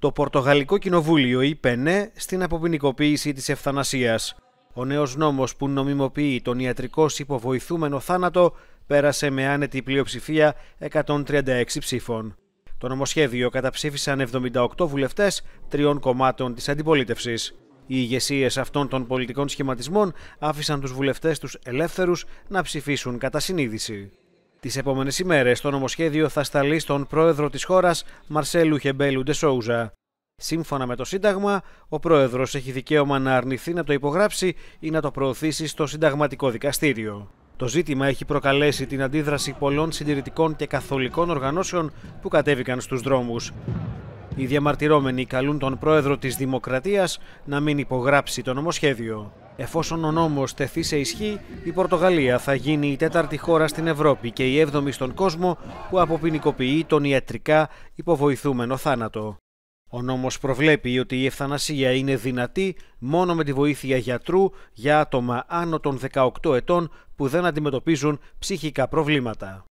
Το Πορτογαλικό Κοινοβούλιο είπε ναι στην αποποινικοποίηση της ευθανασίας. Ο νέος νόμος που νομιμοποιεί τον ιατρικός υποβοηθούμενο θάνατο πέρασε με άνετη πλειοψηφία 136 ψήφων. Το νομοσχέδιο καταψήφισαν 78 βουλευτές τριών κομμάτων της αντιπολίτευσης. Οι ηγεσίες αυτών των πολιτικών σχηματισμών άφησαν τους βουλευτές τους ελεύθερους να ψηφίσουν κατά συνείδηση. Τις επόμενες ημέρες το νομοσχέδιο θα σταλεί στον πρόεδρο της χώρας Μαρσέλου Χεμπέλου Ντεσόουζα. Σύμφωνα με το Σύνταγμα, ο πρόεδρος έχει δικαίωμα να αρνηθεί να το υπογράψει ή να το προωθήσει στο Συνταγματικό Δικαστήριο. Το ζήτημα έχει προκαλέσει την αντίδραση πολλών συντηρητικών και καθολικών οργανώσεων που κατέβηκαν στους δρόμους. Οι διαμαρτυρόμενοι καλούν τον πρόεδρο της Δημοκρατίας να μην υπογράψει το νομοσχέδιο. Εφόσον ο νόμος τεθεί σε ισχύ, η Πορτογαλία θα γίνει η τέταρτη χώρα στην Ευρώπη και η έβδομη στον κόσμο που αποποινικοποιεί τον ιατρικά υποβοηθούμενο θάνατο. Ο νόμος προβλέπει ότι η ευθανασία είναι δυνατή μόνο με τη βοήθεια γιατρού για άτομα άνω των 18 ετών που δεν αντιμετωπίζουν ψυχικά προβλήματα.